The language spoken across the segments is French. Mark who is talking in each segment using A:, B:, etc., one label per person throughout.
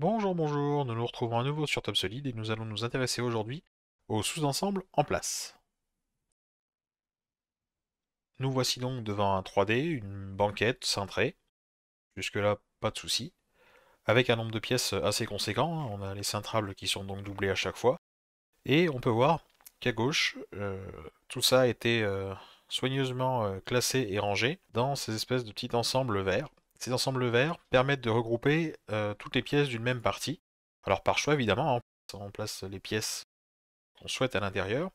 A: Bonjour, bonjour, nous nous retrouvons à nouveau sur Top Solid et nous allons nous intéresser aujourd'hui au sous ensemble en place. Nous voici donc devant un 3D, une banquette cintrée, jusque-là pas de souci, avec un nombre de pièces assez conséquent, hein, on a les cintrables qui sont donc doublés à chaque fois, et on peut voir qu'à gauche, euh, tout ça a été euh, soigneusement euh, classé et rangé dans ces espèces de petits ensembles verts, ces ensembles verts permettent de regrouper euh, toutes les pièces d'une même partie. Alors par choix évidemment, on hein, place les pièces qu'on souhaite à l'intérieur.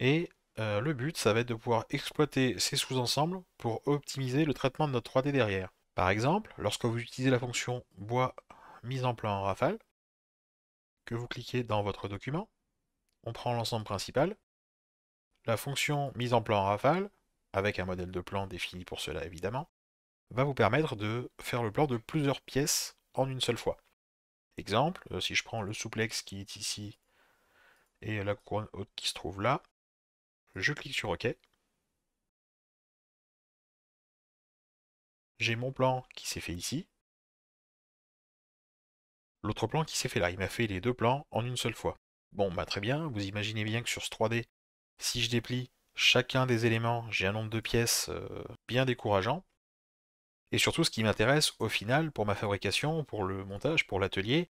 A: Et euh, le but, ça va être de pouvoir exploiter ces sous-ensembles pour optimiser le traitement de notre 3D derrière. Par exemple, lorsque vous utilisez la fonction bois mise en plan en rafale, que vous cliquez dans votre document, on prend l'ensemble principal, la fonction mise en plan en rafale, avec un modèle de plan défini pour cela évidemment, va vous permettre de faire le plan de plusieurs pièces en une seule fois. Exemple, euh, si je prends le souplex qui est ici et la couronne haute qui se trouve là, je clique sur OK. J'ai mon plan qui s'est fait ici. L'autre plan qui s'est fait là, il m'a fait les deux plans en une seule fois. Bon, bah très bien, vous imaginez bien que sur ce 3D, si je déplie chacun des éléments, j'ai un nombre de pièces euh, bien décourageant. Et surtout, ce qui m'intéresse au final pour ma fabrication, pour le montage, pour l'atelier,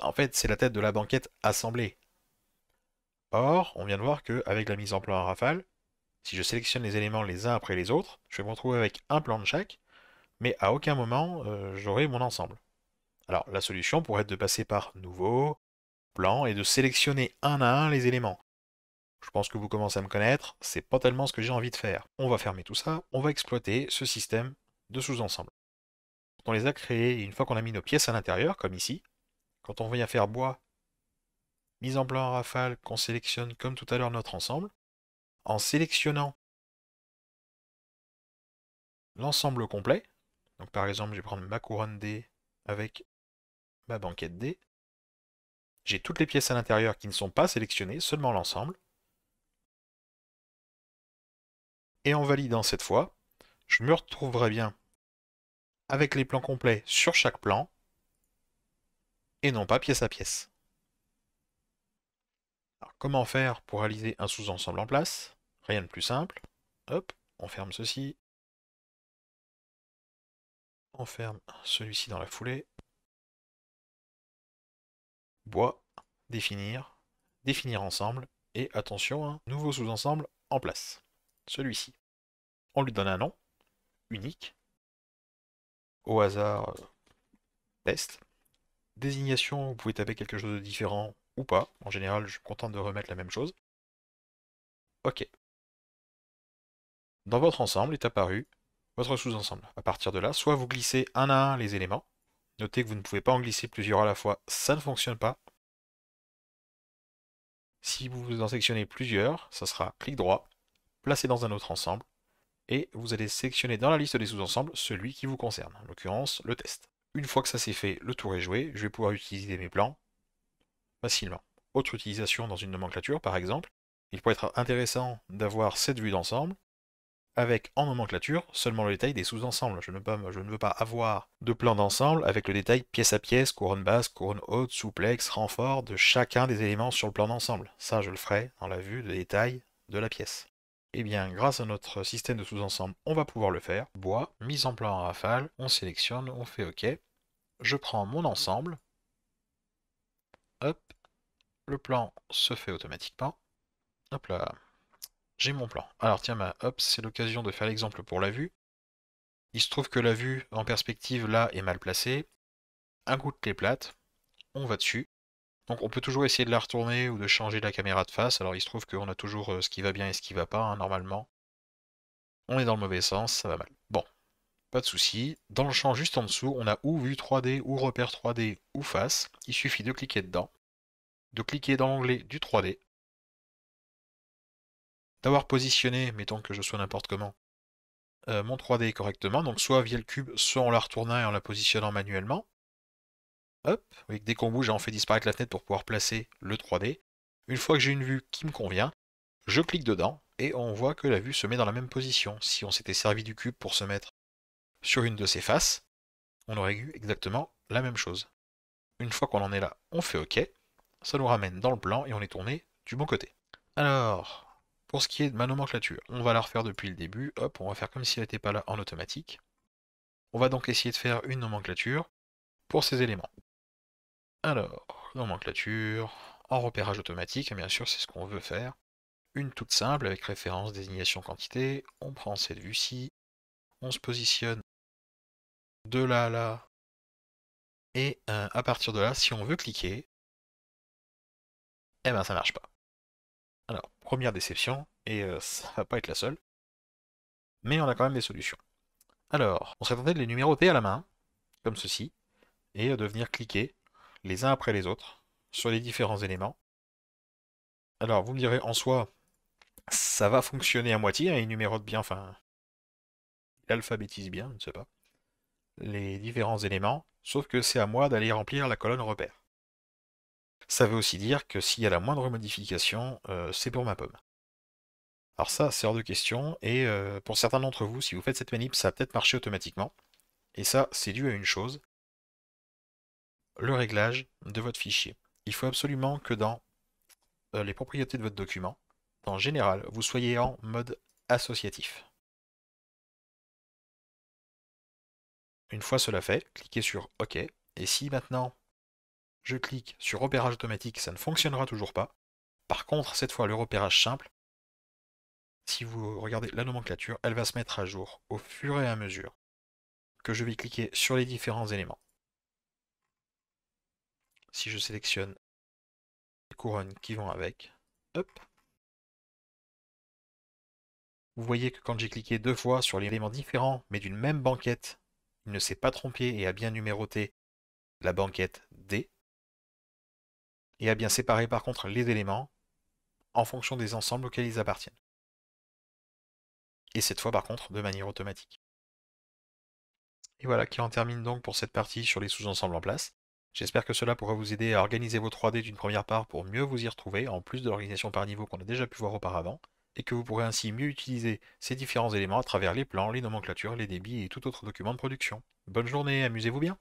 A: en fait, c'est la tête de la banquette assemblée. Or, on vient de voir qu'avec la mise en plan à rafale, si je sélectionne les éléments les uns après les autres, je vais me retrouver avec un plan de chaque, mais à aucun moment euh, j'aurai mon ensemble. Alors, la solution pourrait être de passer par Nouveau, Plan et de sélectionner un à un les éléments. Je pense que vous commencez à me connaître, c'est pas tellement ce que j'ai envie de faire. On va fermer tout ça, on va exploiter ce système sous ensemble Quand on les a créés, une fois qu'on a mis nos pièces à l'intérieur, comme ici, quand on vient faire bois, mise en plan en rafale, qu'on sélectionne comme tout à l'heure notre ensemble, en sélectionnant l'ensemble complet, donc par exemple je vais prendre ma couronne D avec ma banquette D, j'ai toutes les pièces à l'intérieur qui ne sont pas sélectionnées, seulement l'ensemble, et en validant cette fois, je me retrouverai bien avec les plans complets sur chaque plan, et non pas pièce à pièce. Alors, comment faire pour réaliser un sous-ensemble en place Rien de plus simple. Hop, on ferme ceci. On ferme celui-ci dans la foulée. Bois, définir, définir ensemble, et attention, hein, nouveau sous-ensemble en place. Celui-ci. On lui donne un nom, unique, au hasard euh, test. Désignation, vous pouvez taper quelque chose de différent ou pas. En général, je suis content de remettre la même chose. OK. Dans votre ensemble est apparu votre sous-ensemble. À partir de là, soit vous glissez un à un les éléments. Notez que vous ne pouvez pas en glisser plusieurs à la fois, ça ne fonctionne pas. Si vous en sélectionnez plusieurs, ça sera clic droit, placer dans un autre ensemble, et vous allez sélectionner dans la liste des sous-ensembles celui qui vous concerne, en l'occurrence le test. Une fois que ça c'est fait, le tour est joué, je vais pouvoir utiliser mes plans facilement. Autre utilisation dans une nomenclature par exemple, il pourrait être intéressant d'avoir cette vue d'ensemble avec en nomenclature seulement le détail des sous-ensembles. Je, ne veux pas avoir de plan d'ensemble avec le détail pièce à pièce, couronne basse, couronne haute, souplex, renfort de chacun des éléments sur le plan d'ensemble. Ça, je le ferai dans la vue de détail de la pièce. Eh bien, grâce à notre système de sous-ensemble, on va pouvoir le faire. Bois, mise en plan en rafale, on sélectionne, on fait OK. Je prends mon ensemble. Hop, le plan se fait automatiquement. Hop là, j'ai mon plan. Alors tiens, ma, hop, c'est l'occasion de faire l'exemple pour la vue. Il se trouve que la vue en perspective là est mal placée. Un coup de clé plate, on va dessus. Donc on peut toujours essayer de la retourner ou de changer la caméra de face. Alors il se trouve qu'on a toujours euh, ce qui va bien et ce qui va pas, hein, normalement. On est dans le mauvais sens, ça va mal. Bon, pas de souci. Dans le champ juste en dessous, on a ou vue 3D, ou repère 3D, ou face. Il suffit de cliquer dedans, de cliquer dans l'onglet du 3D, d'avoir positionné, mettons que je sois n'importe comment, euh, mon 3D correctement, donc soit via le cube, soit en la retournant et en la positionnant manuellement. Hop, avec dès qu'on bouge, on fait disparaître la fenêtre pour pouvoir placer le 3D. Une fois que j'ai une vue qui me convient, je clique dedans et on voit que la vue se met dans la même position. Si on s'était servi du cube pour se mettre sur une de ses faces, on aurait eu exactement la même chose. Une fois qu'on en est là, on fait OK. Ça nous ramène dans le plan et on est tourné du bon côté. Alors, pour ce qui est de ma nomenclature, on va la refaire depuis le début. Hop, on va faire comme si elle n'était pas là en automatique. On va donc essayer de faire une nomenclature pour ces éléments. Alors, nomenclature, en repérage automatique, bien sûr c'est ce qu'on veut faire. Une toute simple avec référence désignation quantité, on prend cette vue-ci, on se positionne de là à là, et euh, à partir de là, si on veut cliquer, eh ben ça marche pas. Alors, première déception, et ça euh, ça va pas être la seule, mais on a quand même des solutions. Alors, on serait tenté de les numéroter à la main, comme ceci, et de venir cliquer les uns après les autres sur les différents éléments. Alors vous me direz en soi, ça va fonctionner à moitié, hein, il numérote bien, enfin il alphabétise bien, je ne sais pas, les différents éléments, sauf que c'est à moi d'aller remplir la colonne repère. Ça veut aussi dire que s'il y a la moindre modification, euh, c'est pour ma pomme. Alors ça, c'est hors de question, et euh, pour certains d'entre vous, si vous faites cette manip, ça va peut-être marché automatiquement. Et ça, c'est dû à une chose, le réglage de votre fichier. Il faut absolument que dans euh, les propriétés de votre document, en Général, vous soyez en mode associatif. Une fois cela fait, cliquez sur OK. Et si maintenant je clique sur repérage automatique, ça ne fonctionnera toujours pas. Par contre, cette fois, le repérage simple, si vous regardez la nomenclature, elle va se mettre à jour au fur et à mesure que je vais cliquer sur les différents éléments si je sélectionne les couronnes qui vont avec, hop, vous voyez que quand j'ai cliqué deux fois sur l'élément différent mais d'une même banquette, il ne s'est pas trompé et a bien numéroté la banquette D et a bien séparé par contre les éléments en fonction des ensembles auxquels ils appartiennent. Et cette fois par contre de manière automatique. Et voilà qui en termine donc pour cette partie sur les sous-ensembles en place. J'espère que cela pourra vous aider à organiser vos 3D d'une première part pour mieux vous y retrouver, en plus de l'organisation par niveau qu'on a déjà pu voir auparavant, et que vous pourrez ainsi mieux utiliser ces différents éléments à travers les plans, les nomenclatures, les débits et tout autre document de production. Bonne journée, amusez-vous bien